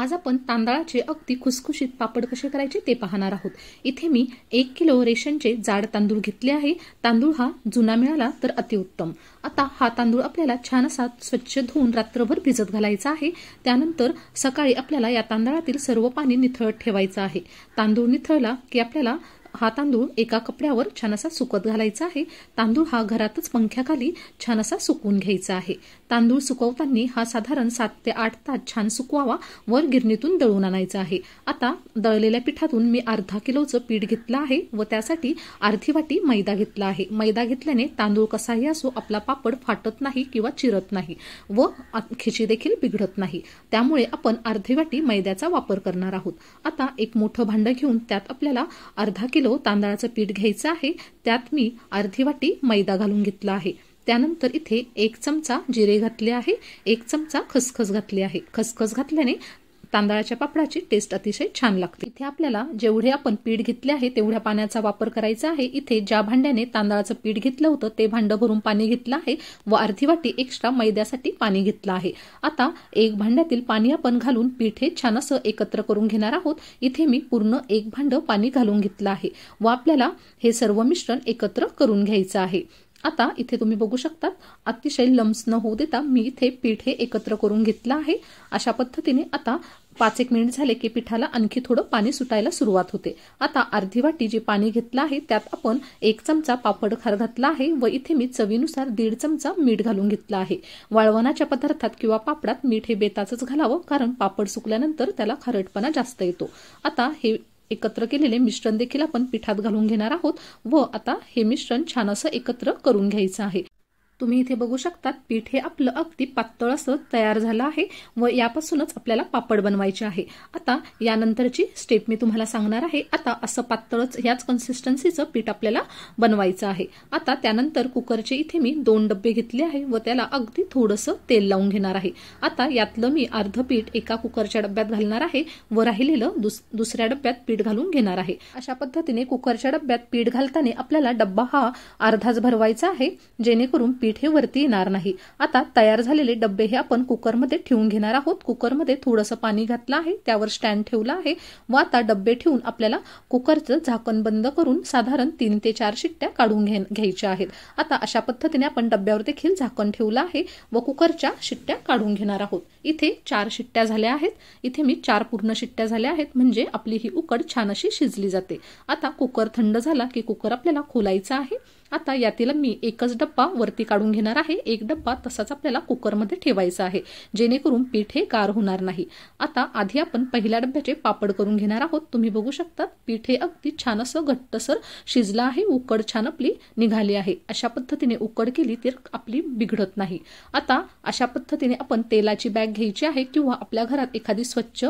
आज आपण तांदळाचे अगदी खुसखुशीत पापड कसे करायचे ते पाहणार आहोत इथे मी एक किलो रेशनचे जाड तांदूळ घेतले आहे तांदूळ हा जुना मिळाला तर अतिउत्तम आता हा तांदूळ आपल्याला छान असा स्वच्छ धुवून रात्रभर भिजत घालायचा आहे त्यानंतर सकाळी आपल्याला या तांदळातील सर्व पाणी निथळत ठेवायचं आहे तांदूळ निथळला की आपल्याला हा तांदूळ एका कपड्यावर छान असा सुकत घालायचा आहे तांदूळ हा घरातच पंख्याखाली छान असा सुकवून घ्यायचा आहे तांदूळ सुकवताना हा साधारण सात ते आठ तास छान सुकवावा वर गिरणीतून दळून आणायचा आहे आता दळलेल्या पिठातून मी अर्धा किलोचं पीठ घेतलं आहे व त्यासाठी अर्धी वाटी मैदा घेतला आहे मैदा घेतल्याने तांदूळ कसाही असो आपला पापड फाटत नाही किंवा चिरत नाही व खिची देखील बिघडत नाही त्यामुळे आपण अर्धी वाटी मैद्याचा वापर करणार आहोत आता एक मोठं भांडं घेऊन त्यात आपल्याला अर्धा किलो किलो तांदळाचं पीठ घ्यायचं आहे त्यात मी अर्धी वाटी मैदा घालून घेतला आहे त्यानंतर इथे एक चमचा जिरे घातले आहे एक चमचा खसखस घातले आहे खसखस घातल्याने तांदळाच्या पापडाची टेस्ट अतिशय छान लागते इथे आपल्याला जेवढे आपण पीठ घेतले आहे तेवढ्या पाण्याचा वापर करायचा आहे इथे ज्या भांड्याने तांदळाचं पीठ घेतलं होतं ते भांडं भरून पाणी घेतलं आहे व अर्धी वाटी एक्स्ट्रा मैद्यासाठी पाणी घेतलं आहे आता एक भांड्यातील पाणी आपण घालून पीठ हे छान असं एकत्र करून घेणार आहोत इथे मी पूर्ण एक भांडं पाणी घालून घेतलं आहे व आपल्याला हे सर्व मिश्रण एकत्र करून घ्यायचं आहे आता इथे तुम्ही बघू शकतात अतिशय लम्स न होऊ देता मी इथे पीठ हे एकत्र करून घेतलं आहे अशा पद्धतीने आता पाच एक मिनिट झाले की पिठाला आणखी थोडं पाणी सुटायला सुरुवात होते आता अर्धी वाटी जे पाणी घेतलं आहे त्यात आपण एक चमचा पापड खार घातला आहे व इथे मी चवीनुसार दीड चमचा मीठ घालून घेतला आहे वाळवणाच्या पदार्थात किंवा पापडात मीठ हे बेताचंच घालावं कारण पापड सुकल्यानंतर त्याला खारटपणा जास्त येतो आता हे एकत्र केलेले मिश्रण देखील आपण पिठात घालून घेणार आहोत व आता हे मिश्रण छान असं एकत्र करून घ्यायचं आहे तुम्ही इथे बघू शकतात पीठ हे आपलं अगदी पातळ असं तयार झालं आहे व यापासूनच आपल्याला पापड बनवायचे आहे आता यानंतरची स्टेप मी तुम्हाला सांगणार आहे आता असं पातळच ह्याच कन्सिस्टन्सीचं पीठ आपल्याला बनवायचं आहे आता त्यानंतर कुकरचे इथे मी दोन डब्बे घेतले आहे व त्याला अगदी थोडंसं तेल लावून घेणार आहे आता यातलं मी अर्ध पीठ एका कुकरच्या डब्यात घालणार आहे व राहिलेलं दुसऱ्या डब्यात पीठ घालून घेणार आहे अशा पद्धतीने कुकरच्या डब्यात पीठ घालताना आपल्याला डब्बा हा अर्धाच भरवायचा आहे जेणेकरून पीठ हे वरती येणार नाही आता तयार झालेले डबे हे आपण कुकरमध्ये ठेवून घेणार आहोत कुकरमध्ये थोडंसं पाणी घातलं आहे त्यावर स्टँड ठेवला आहे व आता डबे ठेवून आपल्याला कुकरचं झाकण बंद करून साधारण तीन ते चार शिट्ट्या काढून घ्यायच्या आहेत आता अशा पद्धतीने आपण डब्यावर देखील झाकण ठेवलं आहे व कुकरच्या शिट्ट्या काढून घेणार आहोत इथे चार शिट्ट्या झाल्या आहेत इथे मी चार पूर्ण शिट्ट्या झाल्या आहेत म्हणजे आपली ही उकड छान अशी शिजली जाते आता कुकर थंड झाला की कुकर आपल्याला खोलायचा आहे आता यातील मी एकच डब्बा वरती काढून काढून घेणार आहे एक डब्बा तसाच आपल्याला कुकरमध्ये ठेवायचा आहे जेणेकरून पीठ हे गार होणार नाही आता आधी आपण पहिल्या डब्याचे पापड करून घेणार आहोत तुम्ही बघू शकता पीठ हे अगदी छान असं घट्टसर शिजलं आहे उकड छान आपली निघाली आहे अशा पद्धतीने उकड केली तर आपली बिघडत नाही आता अशा पद्धतीने आपण तेलाची बॅग घ्यायची आहे किंवा आपल्या घरात एखादी स्वच्छ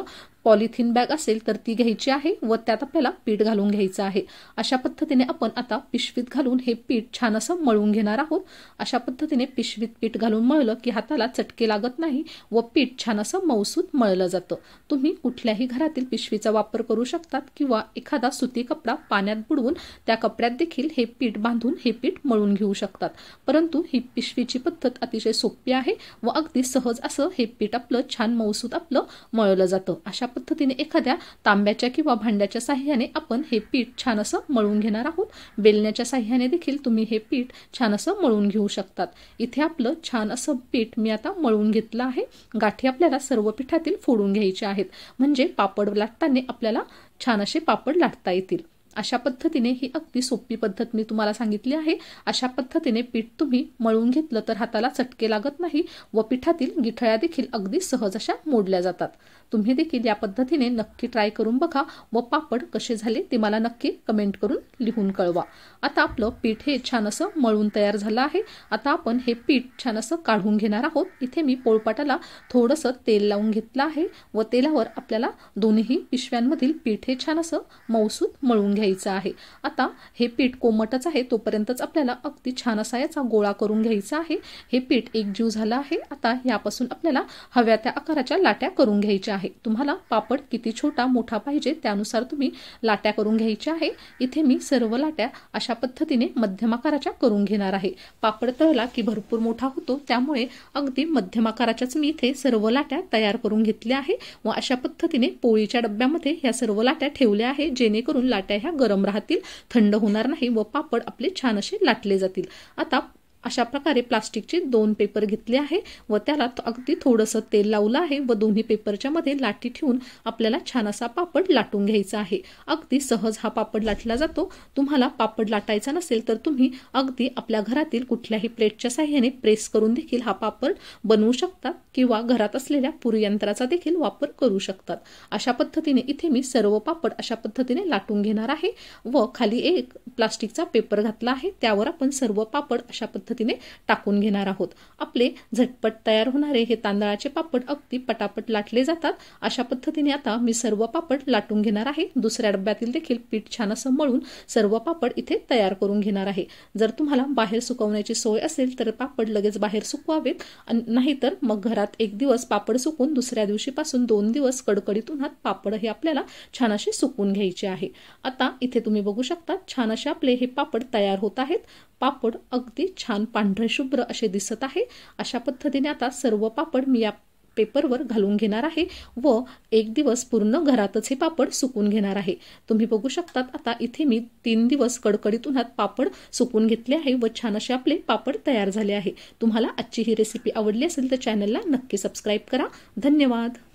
पॉलिथिन बॅग असेल तर ती घ्यायची आहे व त्यात आपल्याला पीठ घालून घ्यायचं आहे अशा पद्धतीने आपण आता पिशवीत घालून हे पीठ छान असं मळून घेणार आहोत अशा पद्धतीने पिशवीत पीठ घालून मळलं की हाताला चटके लागत नाही व पीठ छान असं मौसूत मळलं जातं तुम्ही कुठल्याही घरातील पिशवीचा वापर करू शकतात किंवा एखादा सुती कपडा पाण्यात बुडवून त्या कपड्यात देखील हे पीठ बांधून हे पीठ मळून घेऊ शकतात परंतु ही पिशवीची पद्धत अतिशय सोपी आहे व अगदी सहज असं हे पीठ आपलं छान मऊसूत आपलं मळलं जातं अशा पद्धतीने एखाद्या तांब्याच्या किंवा भांड्याच्या साह्याने आपण हे पीठ छान असं मळून घेणार आहोत बेलण्याच्या साह्याने देखील तुम्ही हे पीठ छान असं मळून घेऊ शकतात इथे आपलं छान असं पीठ मी आता मळून घेतलं आहे गाठी आपल्याला सर्व पिठातील फोडून घ्यायचे आहेत म्हणजे पापड लाटताना आपल्याला छान असे पापड लाटता येतील अशा पद्धतीने ही अगदी सोपी पद्धत मी तुम्हाला सांगितली आहे अशा पद्धतीने पीठ तुम्ही मळून घेतलं तर हाताला चटके लागत नाही व पिठातील गिठळ्या देखील अगदी सहज अशा मोडल्या जातात तुम्ही देखील या पद्धतीने नक्की ट्राय करून बघा व पापड कसे झाले ते मला नक्की कमेंट करून लिहून कळवा आता आपलं पीठ हे छान असं मळून तयार झालं आहे आता आपण हे पीठ छान असं काढून घेणार आहोत इथे मी पोळपाटाला थोडंसं तेल लावून घेतलं आहे व तेलावर आपल्याला दोन्ही पिशव्यांमधील पीठ हे छान असं मौसूत मळून घ्यायचं आहे आता हे पीठ कोमटच आहे तोपर्यंतच आपल्याला अगदी छान असा याचा गोळा करून घ्यायचा आहे हे पीठ जीव झालं आहे आता यापासून आपल्याला हव्या त्या आकाराच्या लाट्या करून घ्यायच्या आहेत आहे तुम्हाला पापड किती छोटा मोठा पाहिजे त्यानुसार तुम्ही लाट्या करून घ्यायच्या आहे इथे मी सर्व लाट्या अशा पद्धतीने मध्यम आकाराच्या करून घेणार आहे पापड तळला की भरपूर मोठा होतो त्यामुळे अगदी मध्यम आकाराच्याच मी इथे सर्व लाट्या तयार करून घेतल्या आहे व अशा पद्धतीने पोळीच्या डब्यामध्ये ह्या सर्व लाट्या ठेवल्या आहे जेणेकरून लाट्या ह्या गरम राहतील थंड होणार नाही व पापड आपले छान असे लाटले जातील आता अशा प्रकारे प्लास्टिकचे दोन पेपर घेतले आहे व त्याला अगदी थोडंसं तेल लावलं आहे व दोन्ही पेपरच्या मध्ये लाटी ठेवून आपल्याला छान असा पापड लाटून घ्यायचा आहे अगदी सहज हा पापड लाटला जातो तुम्हाला पापड लाटायचा नसेल तर तुम्ही अगदी आपल्या घरातील कुठल्याही प्लेटच्या साह्याने प्रेस करून देखील हा पापड बनवू शकतात किंवा घरात असलेल्या पुरयंत्राचा देखील वापर करू शकतात अशा पद्धतीने इथे मी सर्व पापड अशा पद्धतीने लाटून घेणार आहे व खाली एक प्लास्टिकचा पेपर घातला आहे त्यावर आपण सर्व पापड अशा पद्धतीने पद्धतीने टाकून घेणार आहोत आपले झटपट तयार होणारे हे तांदळाचे पापड अगदी पटापट लाटले जातात अशा पद्धतीने आता मी सर्व पापड लाटून घेणार आहे दुसऱ्या डब्यातील देखील पीठ छान असं मळून सर्व पापड इथे तयार करून घेणार आहे जर तुम्हाला बाहेर सुकवण्याची सोय असेल तर पापड लगेच बाहेर सुकवावेत नाहीतर मग घरात एक दिवस पापड सुकून दुसऱ्या दिवशीपासून दोन दिवस कडकडीत उन्हात पापड हे आपल्याला छान असे सुकून घ्यायचे आहे आता इथे तुम्ही बघू शकता छान असे आपले हे पापड तयार होत आहेत पापड अगदी छान पांढरे शुभ्र असे दिसत आहे अशा पद्धतीने आता सर्व पापड मी या पेपरवर घालून घेणार आहे व एक दिवस पूर्ण घरातच हे पापड सुकून घेणार आहे तुम्ही बघू शकतात आता इथे मी तीन दिवस कडकडीत उन्हात पापड सुकून घेतले आहे व छान असे आपले पापड तयार झाले आहे तुम्हाला आजची ही रेसिपी आवडली असेल तर चॅनलला नक्की सबस्क्राईब करा धन्यवाद